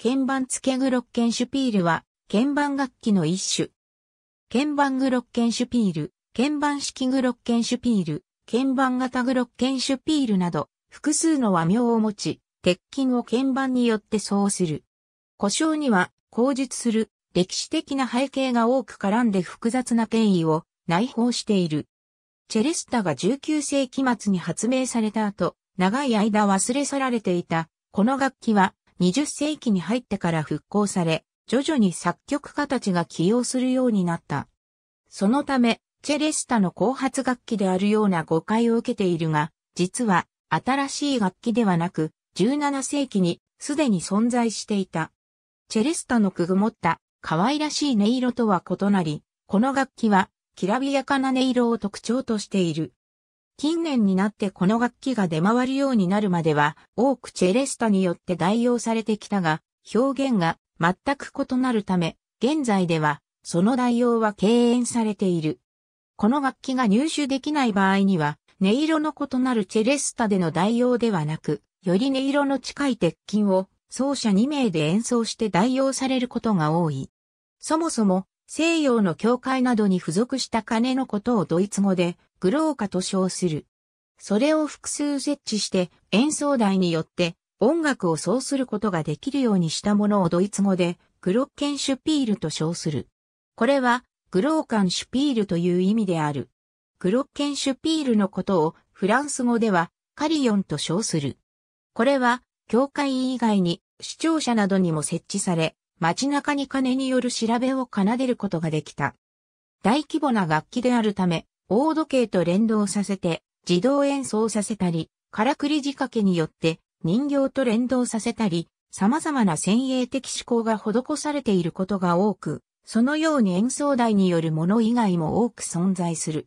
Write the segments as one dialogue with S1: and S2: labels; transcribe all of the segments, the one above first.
S1: 鍵盤付けグロッケンシュピールは、鍵盤楽器の一種。鍵盤グロッケンシュピール、鍵盤式グロッケンシュピール、鍵盤型グロッケンシュピールなど、複数の和名を持ち、鉄筋を鍵盤によってそうする。故障には、口述する歴史的な背景が多く絡んで複雑な権威を内包している。チェレスタが19世紀末に発明された後、長い間忘れ去られていた、この楽器は20世紀に入ってから復興され、徐々に作曲家たちが起用するようになった。そのため、チェレスタの後発楽器であるような誤解を受けているが、実は新しい楽器ではなく、17世紀にすでに存在していた。チェレスタのくぐもった可愛らしい音色とは異なり、この楽器はきらびやかな音色を特徴としている。近年になってこの楽器が出回るようになるまでは、多くチェレスタによって代用されてきたが、表現が全く異なるため、現在では、その代用は敬遠されている。この楽器が入手できない場合には、音色の異なるチェレスタでの代用ではなく、より音色の近い鉄筋を奏者2名で演奏して代用されることが多い。そもそも西洋の教会などに付属した鐘のことをドイツ語でグローカと称する。それを複数設置して演奏台によって音楽をそうすることができるようにしたものをドイツ語でグロッケンシュピールと称する。これはグローカンシュピールという意味である。グロッケンシュピールのことをフランス語ではカリヨンと称する。これは教会以外に視聴者などにも設置され、街中に鐘による調べを奏でることができた。大規模な楽器であるため、大時計と連動させて自動演奏させたり、からくり仕掛けによって人形と連動させたり、様々な先鋭的思考が施されていることが多く、そのように演奏台によるもの以外も多く存在する。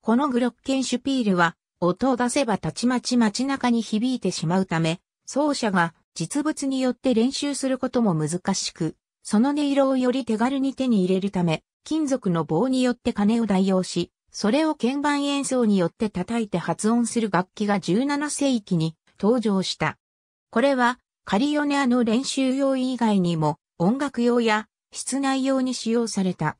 S1: このグロッケンシュピールは、音を出せばたちまち街中に響いてしまうため、奏者が実物によって練習することも難しく、その音色をより手軽に手に入れるため、金属の棒によって鐘を代用し、それを鍵盤演奏によって叩いて発音する楽器が17世紀に登場した。これはカリオネアの練習用以外にも音楽用や室内用に使用された。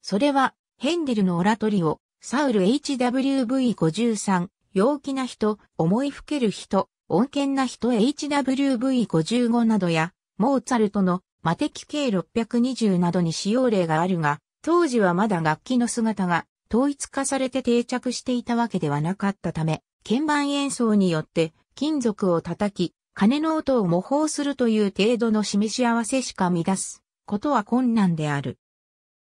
S1: それはヘンデルのオラトリオ、サウル HWV53、陽気な人、思いふける人、穏健な人 HWV55 などや、モーツァルトの魔的計620などに使用例があるが、当時はまだ楽器の姿が統一化されて定着していたわけではなかったため、鍵盤演奏によって金属を叩き、鐘の音を模倣するという程度の示し合わせしか乱すことは困難である。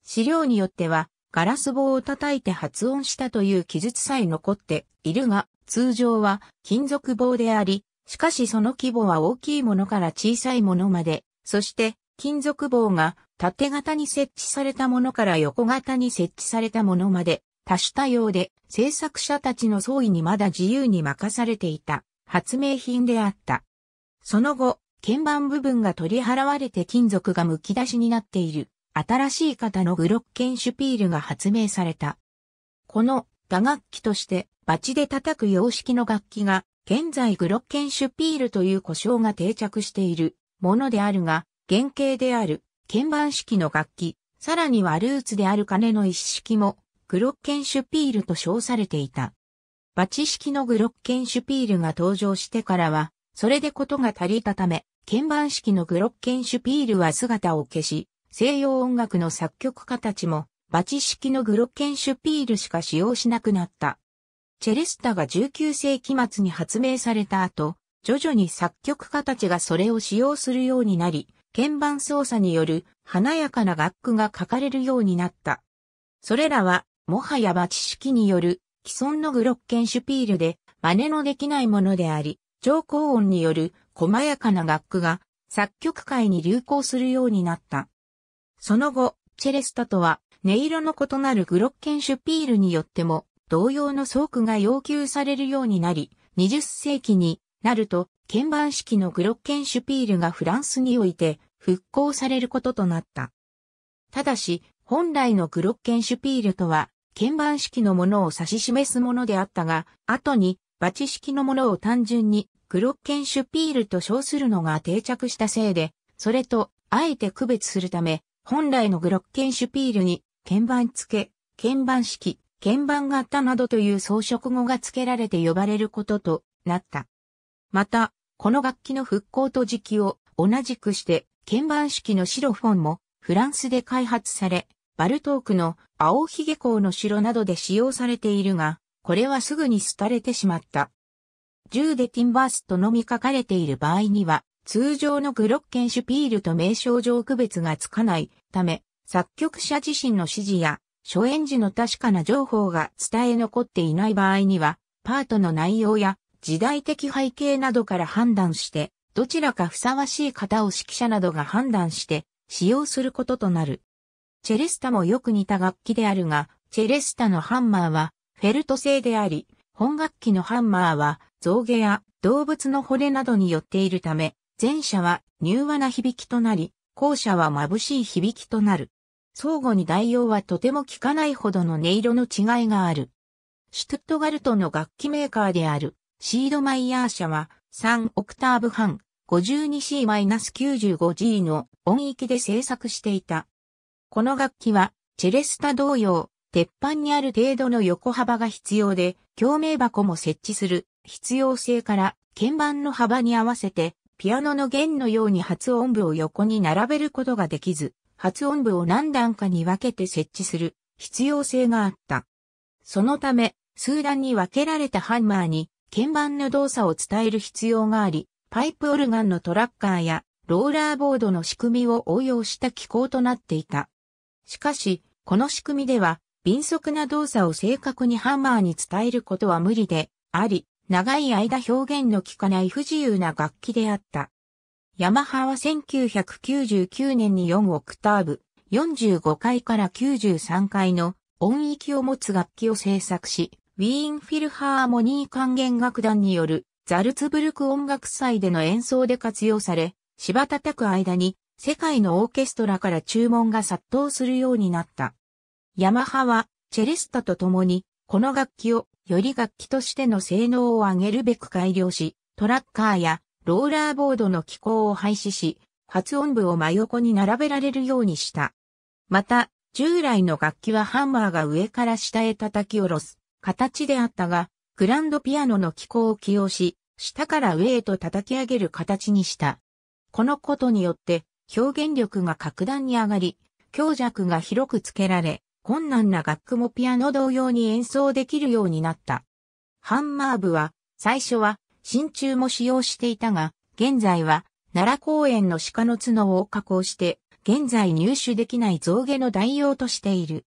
S1: 資料によっては、ガラス棒を叩いて発音したという記述さえ残っているが、通常は金属棒であり、しかしその規模は大きいものから小さいものまで、そして金属棒が縦型に設置されたものから横型に設置されたものまで、多種多様で制作者たちの創意にまだ自由に任されていた発明品であった。その後、鍵盤部分が取り払われて金属が剥き出しになっている新しい型のグロッケンシュピールが発明された。この打楽器としてバチで叩く様式の楽器が現在グロッケンシュピールという呼称が定着しているものであるが原型である鍵盤式の楽器、さらにはルーツである鐘の一式も、グロッケンシュピールと称されていた。バチ式のグロッケンシュピールが登場してからは、それでことが足りたため、鍵盤式のグロッケンシュピールは姿を消し、西洋音楽の作曲家たちも、バチ式のグロッケンシュピールしか使用しなくなった。チェレスタが19世紀末に発明された後、徐々に作曲家たちがそれを使用するようになり、鍵盤操作による華やかな楽譜が書かれるようになった。それらは、もはやバチ式による既存のグロッケンシュピールで真似のできないものであり、超高音による細やかな楽譜が作曲界に流行するようになった。その後、チェレスタとは音色の異なるグロッケンシュピールによっても同様の奏句が要求されるようになり、20世紀になると鍵盤式のグロッケンシュピールがフランスにおいて復興されることとなった。ただし、本来のグロッケンシュピールとは、鍵盤式のものを指し示すものであったが、後に、バチ式のものを単純に、グロッケンシュピールと称するのが定着したせいで、それと、あえて区別するため、本来のグロッケンシュピールに、鍵盤付け、鍵盤式、鍵盤型などという装飾語が付けられて呼ばれることとなった。また、この楽器の復興と時期を同じくして鍵盤式の白フォンもフランスで開発され、バルトークの青ひげ校の城などで使用されているが、これはすぐに廃れてしまった。銃でティンバースとのみ書かれている場合には、通常のグロッケンシュピールと名称上区別がつかないため、作曲者自身の指示や、初演時の確かな情報が伝え残っていない場合には、パートの内容や時代的背景などから判断して、どちらかふさわしい型を指揮者などが判断して使用することとなる。チェレスタもよく似た楽器であるが、チェレスタのハンマーはフェルト製であり、本楽器のハンマーは造毛や動物の骨などによっているため、前者は柔和な響きとなり、後者は眩しい響きとなる。相互に代用はとても効かないほどの音色の違いがある。シュトゥットガルトの楽器メーカーであるシードマイヤー社は3オクターブ半 52C-95G の音域で制作していた。この楽器は、チェレスタ同様、鉄板にある程度の横幅が必要で、共鳴箱も設置する必要性から、鍵盤の幅に合わせて、ピアノの弦のように発音部を横に並べることができず、発音部を何段かに分けて設置する必要性があった。そのため、数段に分けられたハンマーに鍵盤の動作を伝える必要があり、パイプオルガンのトラッカーやローラーボードの仕組みを応用した機構となっていた。しかし、この仕組みでは、敏速な動作を正確にハンマーに伝えることは無理であり、長い間表現の効かない不自由な楽器であった。ヤマハは1999年に4オクターブ、45回から93回の音域を持つ楽器を制作し、ウィーンフィルハーモニー管弦楽団によるザルツブルク音楽祭での演奏で活用され、芝叩く間に世界のオーケストラから注文が殺到するようになった。ヤマハはチェレスタと共にこの楽器をより楽器としての性能を上げるべく改良し、トラッカーやローラーボードの機構を廃止し、発音部を真横に並べられるようにした。また、従来の楽器はハンマーが上から下へ叩き下ろす形であったが、グランドピアノの機構を起用し、下から上へと叩き上げる形にした。このことによって表現力が格段に上がり、強弱が広くつけられ、困難な楽譜もピアノ同様に演奏できるようになった。ハンマー部は最初は真鍮も使用していたが、現在は奈良公園の鹿の角を加工して、現在入手できない象牙の代用としている。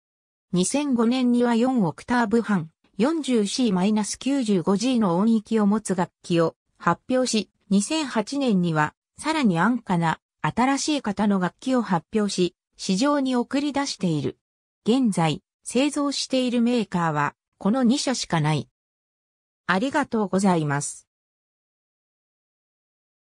S1: 2005年には4オクターブ半、40C-95G の音域を持つ楽器を発表し、2008年にはさらに安価な新しい型の楽器を発表し、市場に送り出している。現在、製造しているメーカーは、この2社しかない。ありがとうございます。